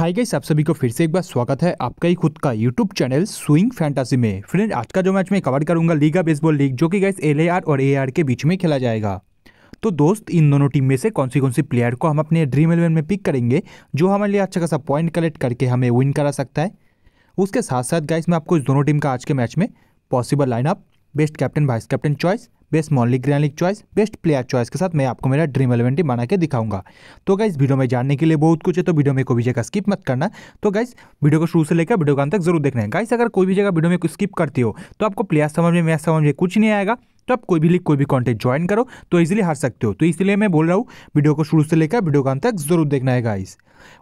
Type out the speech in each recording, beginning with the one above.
hi guys आप सभी को फिर से एक बार स्वागत है आपका ही खुद का यूट्यूब चैनल स्विंग फैंटासी में फ्रेंड आज का जो मैच मैं कवर करूंगा लीगा बेसबॉल लीग जो कि गाइस एलएआर और एआर के बीच में खेला जाएगा तो दोस्त इन दोनों टीम में से कौन सी कौन सी प्लेयर को हम अपने ड्रीम इलेवन में पिक करेंगे जो हमारे लिए अच्छा खासा पॉइंट कलेक्ट करके हमें विन करा सकता है उसके साथ साथ गाइस मैं आपको इस दोनों टीम का आज के मैच में possible lineup best captain vice captain choice best मॉलिक ग्रैनिक चॉइस बेस्ट प्लेयर चॉइस के साथ मैं आपको मेरा ड्रीम इलेवन टीम बना के दिखाऊंगा तो गाइज वीडियो में जानने के लिए बहुत कुछ है तो वीडियो में कोई भी जगह स्किप मत करना तो गाइज वीडियो को शुरू से लेकर वीडियो का अंत तक जरूर देखना है गाइस अगर कोई भी जगह वीडियो में स्किप करती हो तो आपको प्लेयर समझ में मैच समझ में कुछ नहीं आएगा तो आप कोई भी लिख कोई भी कॉन्टेंट ज्वाइन करो तो इजीली हार सकते हो तो इसलिए मैं बोल रहा हूँ वीडियो को शुरू से लेकर वीडियो का अंत तक जरूर देखना है गाइज़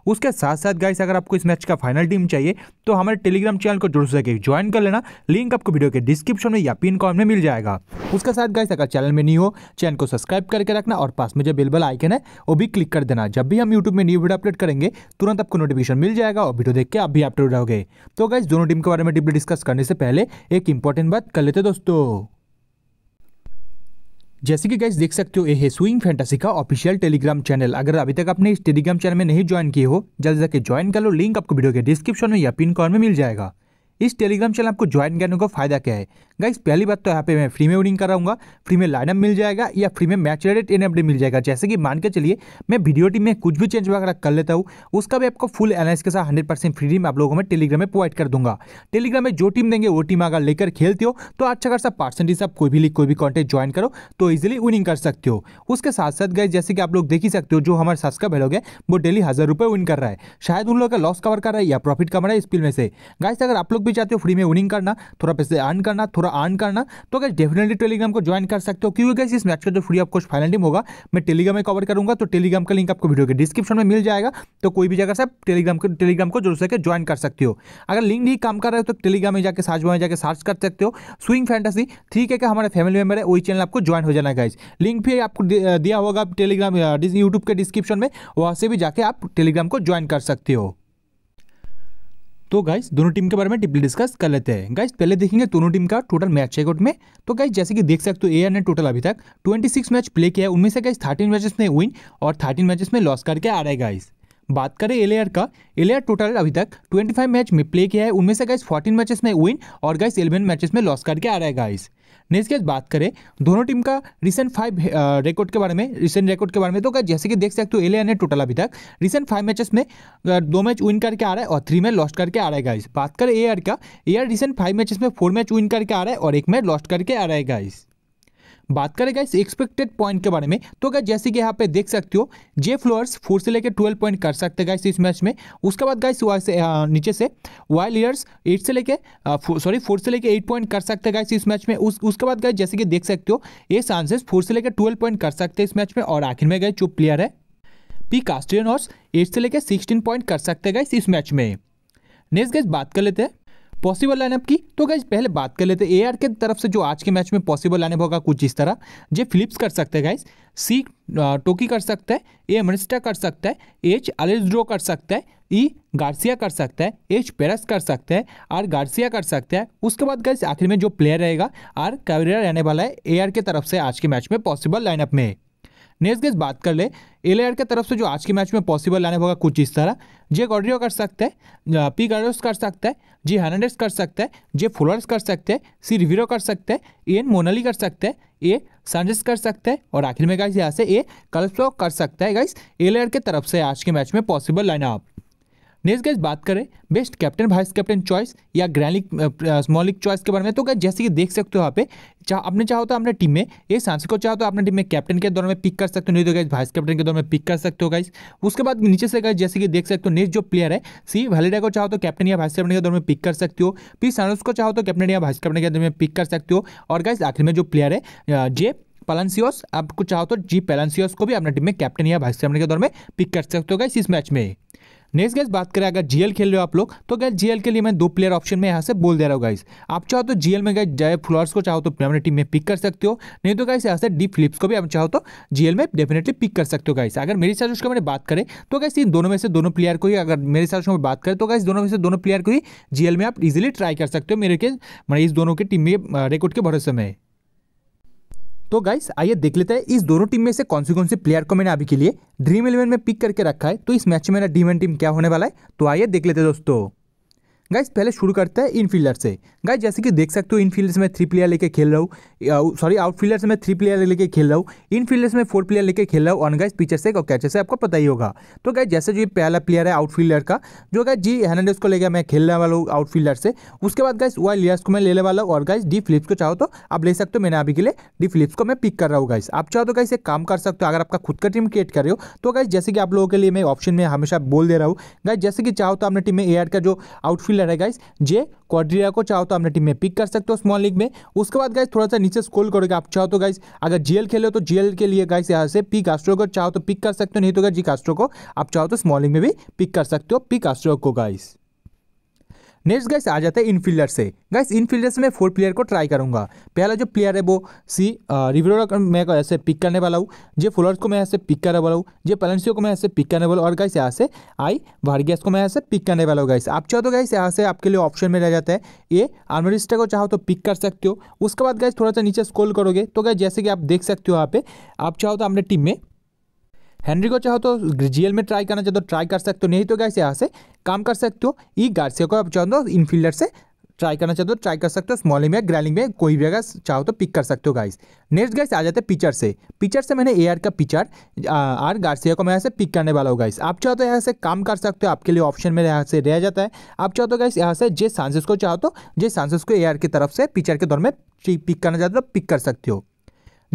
उसके साथ साथ गाइस अगर आपको इस मैच का फाइनल टीम चाहिए तो हमारे टेलीग्राम चैनल को जुड़ सके ज्वाइन कर लेना लिंक आपको वीडियो के डिस्क्रिप्शन में या पिन कॉम में मिल जाएगा उसके साथ गाइस अगर चैनल में नहीं हो चैनल को सब्सक्राइब करके रखना और पास में जो बिलबल आइकन है वो भी क्लिक कर देना जब भी हम यूट्यूब में न्यू वीडियो अपलोड करेंगे तुरंत आपको नोटिफिकेशन मिल जाएगा और वीडियो देख के आप भी अपडेट रहोगे तो गाइस दोनों टीम के बारे में डिप्ली डिस्कस करने से पहले एक इंपॉर्टेंट बात कर लेते दोस्तों जैसे कि गाइस देख सकते हो ये है स्विंग फैंटेसी का ऑफिशियल टेलीग्राम चैनल अगर अभी तक आपने इस टेलीग्राम चैनल में नहीं ज्वाइन किए हो जल्द जाके ज्वाइन कर लो लिंक आपको वीडियो के डिस्क्रिप्शन में या पिन कॉर्न में मिल जाएगा इस टेलीग्राम चैनल आपको ज्वाइन करने का फायदा क्या है गाइस पहली बात तो यहाँ पे मैं फ्री में विनिंग कराऊंगा फ्री में लाइनअप मिल जाएगा या फ्री में मैच रेडेड एन मिल जाएगा जैसे कि मान के चलिए मैं वीडियो टीम में कुछ भी चेंज वगैरह कर लेता हूँ उसका भी आपको फुल एनालिस के साथ हंड्रेड परसेंट फ्री में आप लोगों को टेलीग्राम में प्रोवाइड कर दूंगा टेलीग्राम में जो टीम देंगे वो टीम अगर लेकर खेलते हो तो अच्छा खासा पार्सेंटेज आप कोई भी लीग कोई भी कॉन्टेंट ज्वाइन करो तो ईजिली विनिंग कर सकते हो उसके साथ साथ गाइस जैसे कि आप लोग देख ही सकते हो जो हमारे सब्सक्राइबर लोग है वो डेली हज़ार रुपये विन कर रहा है शायद उन लोगों का लॉस कवर कर रहा है या प्रॉफिट कमा रहा है इस फिल्म में से गाइस अगर आप लोग भी चाहते हो फ्री में विनिंग करना थोड़ा पैसे अर्न करना थोड़ा अर्न करना तो अगर डेफिनेटली टेलीग्राम को ज्वाइन कर सकते हो क्योंकि कैसे इस मैच का जो free of cost final team होगा मैं टेलीग्राम में कवर करूंगा तो टेलीग्राम का लिंक आपको वीडियो के डिस्क्रिप्शन में मिल जाएगा तो कोई भी जगह से आप टेलीग्राम को टेलीग्राम को जरूर से ज्वाइन कर सकते हो अगर लिंक नहीं काम कर रहे हो तो टेलीग्राम में जाकर सर्च में जाकर सर्च कर सकते हो स्विंग फैंटेसी ठीक है कि हमारे फैमिली मेंबर है वही चैनल आपको ज्वाइन हो जाना गाइज लिंक भी आपको दिया होगा टेलीग्राम यूट्यूब के डिस्क्रिप्शन में वहाँ से भी जाकर आप टेलीग्राम को ज्वाइन कर सकते हो तो गाइस दोनों टीम के बारे में डीपली डिस्कस कर लेते हैं गाइस पहले देखेंगे दोनों टीम का टोटल मैच चेकआउट में तो गाइस जैसे कि देख सकते हो एयर ने टोटल अभी तक 26 मैच प्ले किया है उनमें से गाइस 13 मैचेस में विन और 13 मैचेस में लॉस करके आ रहा है गाइस बात करें एलेयर का एलेयर टोटल अभी तक 25 मैच में प्ले किया है उनमें से गाइस 14 मैचेस में विन और गाइस 11 मैचेस में लॉस करके आ रहा है गाइस नेक्स्ट गाइस बात करें दोनों टीम का रिसेंट फाइव रिकॉर्ड के बारे में रिसेंट रिकॉर्ड के बारे में तो गाइस जैसे कि देख सकते हो एलेयर ने टोटल अभी तक रिसेंट फाइव मैचेस में uh, दो मैच विन करके आ रहा है और थ्री में लॉस्ट करके आ रहा है गाइस बात करें एयर का एयर रिसेंट फाइव मैचेस में फोर मैच विन करके आ रहा है और एक मैच लॉस्ट करके आ रहा है गाइस बात करें गए एक्सपेक्टेड पॉइंट के बारे में तो गए जैसे कि यहाँ पे देख सकते हो जे फ्लोअर्स फोर से लेकर ट्वेल्व पॉइंट कर सकते गए इस मैच में उसके बाद गए से नीचे से वाई ईयर्स एट से लेकर सॉरी फोर से लेकर एट पॉइंट कर सकते गए इस मैच में उस उसके बाद गए जैसे कि देख सकते हो ये चांसेस फोर से लेकर ट्वेल्व पॉइंट कर सकते इस मैच में और आखिर में गए जो प्लेयर है पी कास्टियन हॉर्स एट से लेकर सिक्सटीन पॉइंट कर सकते गए इस मैच में नेक्स्ट गए बात कर लेते हैं पॉसिबल लाइनअप की तो गाइज पहले बात कर लेते ए के तरफ से जो आज के मैच में पॉसिबल लाइनअप होगा कुछ इस तरह जे फिलिप्स कर सकते हैं गाइज सी टोकी कर सकता है ए एमरिस्टा कर सकता है एच अलेजड्रो कर सकता है ई गार्सिया कर सकता है एच e पेरस कर सकता है आर गार्सिया कर सकता है उसके बाद गाइज आखिर में जो प्लेयर रहेगा आर कैरियर रहने वाला है ए के तरफ से आज के मैच में पॉसिबल लाइनअप में नेक्स्ट गेज बात कर ले एल के तरफ से जो आज के मैच में पॉसिबल लाने होगा कुछ इस तरह जे गॉड्रियो कर सकते हैं पी गार्डोस कर सकता है जी हर्नाडेस कर सकते हैं जे फुलर्स कर सकते हैं सी रिविरो कर सकते हैं एन मोनाली कर सकते हैं ए सांजेस कर सकते हैं और आखिर में गाइस यहाँ से ए कल्सो कर सकता है गाइस एलेयर के तरफ से आज के मैच में पॉसिबल लाइन आप नेक्स्ट गैस बात करें best captain vice captain choice या ग्रैंड स्मॉलिक चॉइस के बारे में तो गैस जैसे कि देख सकते हो यहाँ पे चाह आपने चाहो तो अपने टीम में ये सांस को चाहो तो अपने टीम में कैप्टन के दौर में पिक कर सकते हो नहीं तो गाइस वाइस कैप्टन के दौर में पिक कर सकते हो गाइस उसके बाद नीचे से गाइज जैसे कि देख सकते हो नेक्स्ट जो प्लेयर है सी वैलेडा को चाहो तो कैप्टन या वाइस कैप्टन के दौर में पिक कर सकते हो पी सानस को चाहो तो कैप्टन या वाइस कैप्टन के दौर में पिक कर सकते हो और गाइस आखिर में जो प्लेयर है जे पैलेंसियोस आपको चाहो तो जी पैलेंसियोस को भी अपने टीम में कैप्टन या वाइस कैप्टन के दौर में पिक कर सकते हो गाइस इस मैच में नेक्स्ट गैस बात करें अगर जीएल खेल रहे हो आप लोग तो गैस जीएल के लिए मैं दो प्लेयर ऑप्शन में यहाँ से बोल दे रहा हूँ गाइस आप चाहो तो जीएल में गए जय फ्लोर्स को चाहो तो अपनी टीम में पिक कर सकते हो नहीं तो गाइस यहाँ से डी फिलिप्स को भी आप चाहो तो जीएल में डेफिनेटली पिक कर सकते हो गाइस अगर मेरी सजेशन मैंने बात करें तो गैस इन दोनों में से दोनों प्लेयर को ही अगर मेरे सजेशन में बात करें तो गैस दोनों में से दोनों प्लेयर को ही जीएल में आप इजिली ट्राई कर सकते हो मेरे के मैं मतलब इस दोनों के टीम में रिकॉर्ड के भरोसे में तो गाइस आइए देख लेते हैं इस दोनों टीम में से कौन से कौन से प्लेयर को मैंने अभी के लिए ड्रीम इलेवन में पिक करके रखा है तो इस मैच में मेरा डीम टीम क्या होने वाला है तो आइए देख लेते हैं दोस्तों गाइज पहले शुरू करते हैं इनफील्डर से गाइज जैसे कि देख सकते हो इनफील्ड में थ्री प्लेयर लेके खेल रहा हूँ सॉरी आउटफील्डर्स में थ्री प्लेयर लेके खेल रहा हूँ इनफील्डर्स में फोर प्लेयर लेके खेल रहा हूँ ऑन गाइज पीचर से और कैचर से आपको पता ही होगा तो गाइज जैसे जो पहला प्लेयर है आउटफील्डर का जो गाइज जी हैंडेस को लेकर मैं खेलने वाला हूँ आउटफील्डर से उसके बाद गाइज वाई लियर्स को मैं लेने वाला हूँ और गाइज डी फिलिप्स को चाहो तो आप ले सकते हो मैंने अभी के लिए डी फिलिप्स को मैं पिक कर रहा हूँ गाइज आप चाहो तो गाइज एक काम कर सकते हो अगर आपका खुद का टीम क्रिएट कर रहे हो तो गाइज जैसे कि आप लोगों के लिए मैं ऑप्शन में हमेशा बोल दे रहा हूँ गाइज जैसे कि चाहो तो आपने टीम में ए का जो आउटफील्ड प्लेयर है गाइस जे क्वाड्रिया को चाहो तो अपने टीम में पिक कर सकते हो स्मॉल लीग में उसके बाद गाइस थोड़ा सा नीचे स्कोल करोगे आप चाहो तो गाइस अगर जीएल खेले हो तो जीएल के लिए गाइस यहाँ से पिक आस्ट्रो को चाहो तो पिक कर सकते हो नहीं तो अगर जी कास्ट्रो को आप चाहो तो स्मॉल लीग में भी पिक कर सकते हो पिक आस्ट्रो को गाइस नेक्स्ट गैस आ जाता है इनफील्डर से गैस से मैं फोर प्लेयर को ट्राई करूंगा पहला जो प्लेयर है वो सी रिव्यूर को मैं ऐसे पिक करने वाला हूँ जे फोलर्स को मैं ऐसे पिक करने वाला हूँ जे पैलेंसियो को मैं ऐसे पिक करने वाला हूँ और गैस यहाँ से आई वार्गियास को मैं ऐसे पिक करने वाला हूँ गैस आप चाहो तो गैस यहाँ से आपके लिए ऑप्शन में रह जाता है ये आर्मरिस्टा को चाहो तो पिक कर सकते हो उसके बाद गैस थोड़ा सा नीचे स्कोल करोगे तो गैस जैसे कि आप देख सकते हो यहाँ पे आप चाहो तो अपने टीम में हेनरी को चाहो तो जीएल में ट्राई करना चाहते हो तो ट्राई कर सकते हो नहीं तो गैस यहाँ से काम कर सकते हो ई e गार्सिया को आप चाहो तो इनफील्डर से ट्राई करना चाहते हो तो ट्राई कर सकते हो स्मॉल में ग्रैलिंग में कोई भी अगर चाहो तो पिक कर सकते हो गाइस नेक्स्ट गाइस आ जाते हैं पिचर से पिचर से मैंने एआर का पिचर आर गार्सिया को मैं यहाँ से पिक करने वाला हूँ गाइस आप चाहो तो यहाँ से काम कर सकते हो आपके लिए ऑप्शन में यहाँ से रह जाता है आप चाहो तो गाइस यहाँ से जे सांसेस को चाहो तो जे सांसेस को एआर की तरफ से पिचर के दौर में पिक करना चाहते हो पिक तो कर सकते हो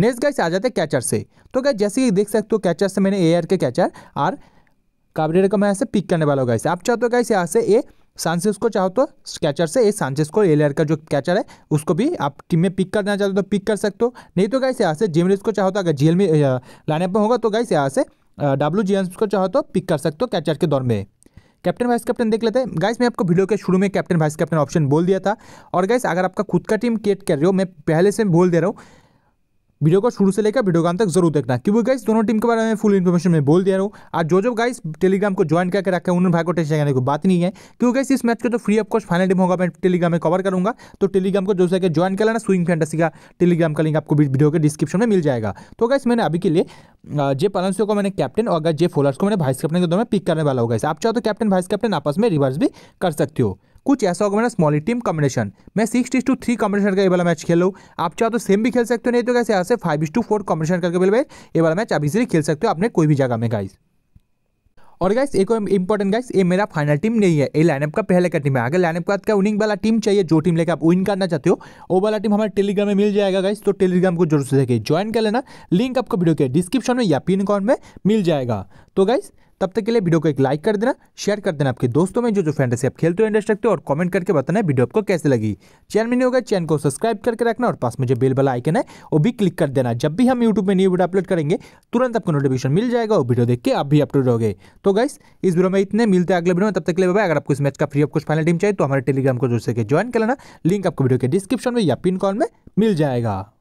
नेक्स्ट गाइस आ जाते हैं कैचर से तो गाइस जैसे कि देख सकते हो कैचर से मैंने एयर के कैचर और काबरेर को मैं यहाँ से पिक करने वाला हूँ गाइस आप चाहते हो तो गाइस यहाँ से ए सांसेस को चाहो तो कैचर से ए सांसेस को एलियर का जो कैचर है उसको भी आप टीम में पिक करना चाहते हो तो पिक कर सकते हो नहीं तो गाइस यहाँ से जिमरिस को चाहो तो अगर जेल में लाने पर होगा तो गाइस यहाँ से डब्ल्यू जी को चाहो तो पिक कर सकते हो कैचर के दौर में कैप्टन वाइस कैप्टन देख लेते हैं गाइस मैं आपको वीडियो के शुरू में कैप्टन वाइस कैप्टन ऑप्शन बोल दिया था और गाइस अगर आपका खुद का टीम क्रिएट कर रहे हो मैं पहले से बोल दे रहा हूँ वीडियो को शुरू से लेकर वीडियो का तक जरूर देखना क्योंकि गाइस दोनों टीम के बारे में फुल इन्फॉर्मेशन में बोल दिया हूँ और जो जो गाइस टेलीग्राम को ज्वाइन करके रखा है उन्होंने भाई को टेंशन करने की बात नहीं है क्योंकि गाइस इस मैच का तो free of cost final team होगा मैं टेलीग्राम में कवर करूंगा तो टेलीग्राम को जो है ज्वाइन कर लेना स्विंग फैंटेसी का टेलीग्राम का लिंक आपको वीडियो के डिस्क्रिप्शन में मिल जाएगा तो गाइस मैंने अभी के लिए जे पलांसियो को मैंने कैप्टन और जे फोलर्स को मैंने वाइस कैप्टन के दो में पिक करने वाला होगा आप चाहो तो कैप्टन वाइस कैप्टन आपस में रिवर्स भी कर सकते हो कुछ ऐसा होगा मेरा स्मॉल टीम कॉम्बिनेशन मैं six is two three combination का ये वाला मैच खेल आप चाहो तो सेम भी खेल सकते हो नहीं तो कैसे यहाँ से five is two four combination करके बोले ये वाला मैच आप इजिली खेल सकते हो अपने कोई भी जगह में गाइस और गाइस एक और इंपॉर्टेंट गाइस ये मेरा फाइनल टीम नहीं है ये लाइनअप का पहले का टीम है अगर लाइनअप का आपका विनिंग वाला टीम चाहिए जो टीम लेकर आप विन करना चाहते हो वो वाला टीम हमारे टेलीग्राम में मिल जाएगा गाइस तो टेलीग्राम को जरूर से देखिए ज्वाइन कर लेना लिंक आपको वीडियो के डिस्क्रिप्शन में या पिन अकाउंट में मिल जाएगा तो गाइस तब तक के लिए वीडियो को एक लाइक कर देना शेयर कर देना आपके दोस्तों में जो जो फैंटेसी आप खेलते हो इंटरेस्ट रखते हो और कमेंट करके बताना वीडियो आपको कैसे लगी चैनल में नहीं होगा चैनल को सब्सक्राइब करके रखना और पास में जो बेल वाला आइकन है वो भी क्लिक कर देना जब भी हम यूट्यूब में न्यू वीडियो अपलोड करेंगे तुरंत आपको नोटिफिकेशन मिल जाएगा और वीडियो देख के आप भी अपलोड हो गए तो गाइस इस वीडियो में इतने मिलते हैं अगले वीडियो में तब तक के लिए अगर आपको इस मैच का फ्री ऑफ कुछ फाइनल टीम चाहिए तो हमारे टेलीग्राम को जो सके ज्वाइन कर लेना लिंक आपको वीडियो के डिस्क्रिप्शन में या पिन कॉल में मिल जाएगा